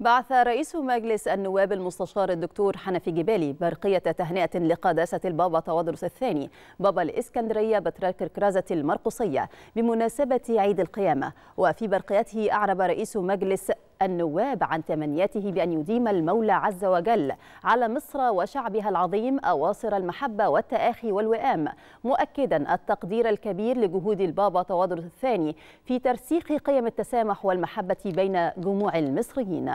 بعث رئيس مجلس النواب المستشار الدكتور حنفي جبالي برقية تهنئة لقداسة البابا تواضروس الثاني بابا الإسكندرية بطريرك الكرازة المرقصية بمناسبة عيد القيامة وفي برقيته أعرب رئيس مجلس النواب عن تمنياته بأن يديم المولى عز وجل على مصر وشعبها العظيم أواصر المحبة والتآخي والوئام مؤكدا التقدير الكبير لجهود البابا تواضر الثاني في ترسيخ قيم التسامح والمحبة بين جموع المصريين